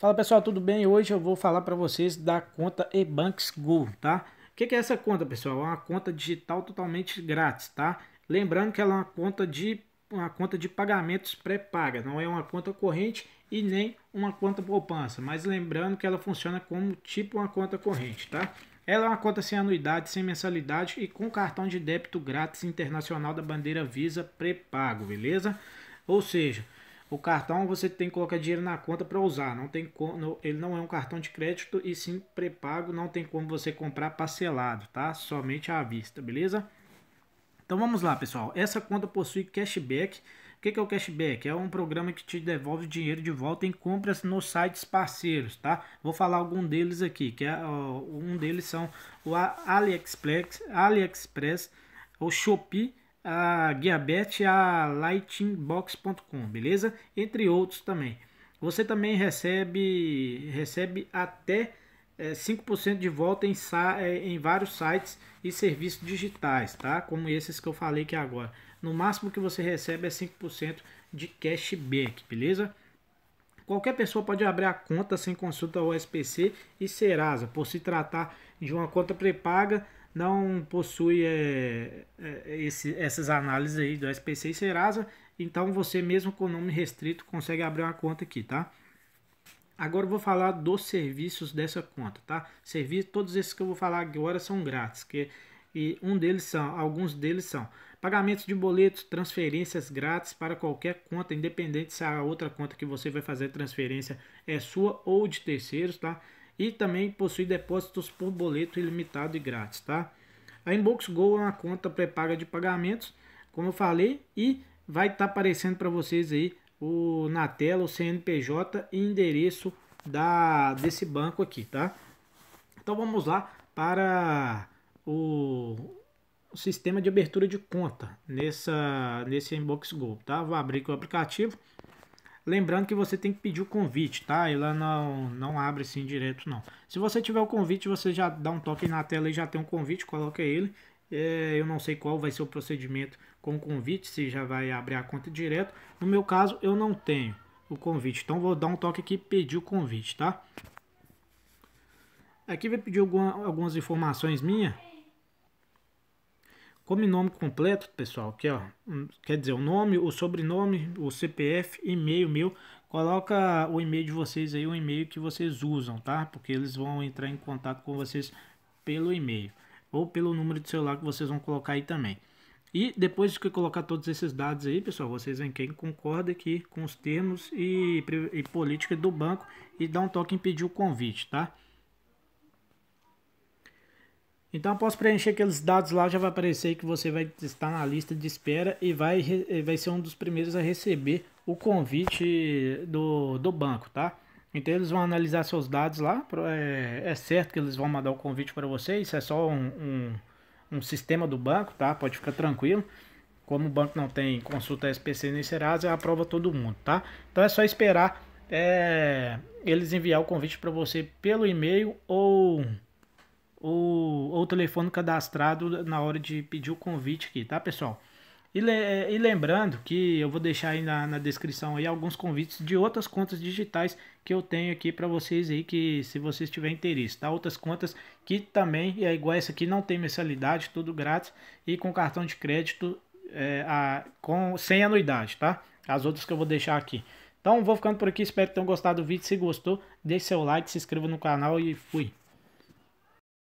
Fala pessoal, tudo bem? Hoje eu vou falar para vocês da conta Ebanks Go, tá? O que, é essa conta, pessoal? É uma conta digital totalmente grátis, tá? Lembrando que ela é uma conta de uma conta de pagamentos pré-paga, não é uma conta corrente e nem uma conta poupança, mas lembrando que ela funciona como tipo uma conta corrente, tá? Ela é uma conta sem anuidade, sem mensalidade e com cartão de débito grátis internacional da bandeira Visa pré-pago, beleza? Ou seja, o cartão você tem que colocar dinheiro na conta para usar, não tem como, ele não é um cartão de crédito e sim pré-pago, não tem como você comprar parcelado, tá? Somente à vista, beleza? Então vamos lá, pessoal. Essa conta possui cashback. O que é o cashback? É um programa que te devolve dinheiro de volta em compras nos sites parceiros, tá? Vou falar algum deles aqui, que é, um deles são o AliExpress, AliExpress, o Shopee a Guiabet e a Lightingbox.com, beleza? Entre outros também. Você também recebe, recebe até é, 5% de volta em, é, em vários sites e serviços digitais, tá? Como esses que eu falei aqui agora. No máximo que você recebe é 5% de cashback, beleza? Qualquer pessoa pode abrir a conta sem consulta ao SPC e Serasa. Por se tratar de uma conta pré-paga, não possui é, é esse, essas análises aí do SPC e Serasa. Então você mesmo com nome restrito consegue abrir uma conta aqui, tá? Agora eu vou falar dos serviços dessa conta, tá? Serviço, todos esses que eu vou falar agora são grátis, que e um deles são, alguns deles são pagamentos de boletos, transferências grátis para qualquer conta, independente se a outra conta que você vai fazer transferência é sua ou de terceiros, tá? E também possui depósitos por boleto ilimitado e grátis, tá? A Inbox Go é uma conta pré-paga de pagamentos, como eu falei, e vai estar tá aparecendo para vocês aí o, na tela o CNPJ e endereço da, desse banco aqui, tá? Então vamos lá para o, sistema de abertura de conta nessa, nesse Inbox Go, tá? Vou abrir aqui o aplicativo. Lembrando que você tem que pedir o convite, tá? Ela não, não abre assim direto, não. Se você tiver o convite, você já dá um toque na tela e já tem um convite, coloca ele. É, eu não sei qual vai ser o procedimento com o convite, se já vai abrir a conta direto. No meu caso, eu não tenho o convite. Então, vou dar um toque aqui pedir o convite, tá? Aqui vai pedir algumas informações minhas como nome completo, pessoal, que é, ó, quer dizer o nome, o sobrenome, o CPF, e-mail meu. Coloca o e-mail de vocês aí, o e-mail que vocês usam, tá? Porque eles vão entrar em contato com vocês pelo e-mail ou pelo número de celular que vocês vão colocar aí também. E depois que colocar todos esses dados aí, pessoal, vocês em quem concorda aqui com os termos e, e política do banco e dá um toque em pedir o convite, tá? Então, após preencher aqueles dados lá, já vai aparecer que você vai estar na lista de espera e vai, vai ser um dos primeiros a receber o convite do, do banco, tá? Então, eles vão analisar seus dados lá. É, é certo que eles vão mandar o convite para você, isso é só um, um, um, sistema do banco, tá? Pode ficar tranquilo. Como o banco não tem consulta SPC nem Serasa, aprova todo mundo, tá? Então, é só esperar é, eles enviar o convite para você pelo e-mail ou ou, ou telefone cadastrado na hora de pedir o convite aqui, tá, pessoal? E, le, e lembrando que eu vou deixar aí na, na, descrição aí alguns convites de outras contas digitais que eu tenho aqui para vocês aí, que se vocês tiverem interesse, tá? Outras contas que também, é igual essa aqui, não tem mensalidade, tudo grátis e com cartão de crédito é, a, com, sem anuidade, tá? As outras que eu vou deixar aqui. Então vou ficando por aqui, espero que tenham gostado do vídeo. Se gostou, deixe seu like, se inscreva no canal e fui.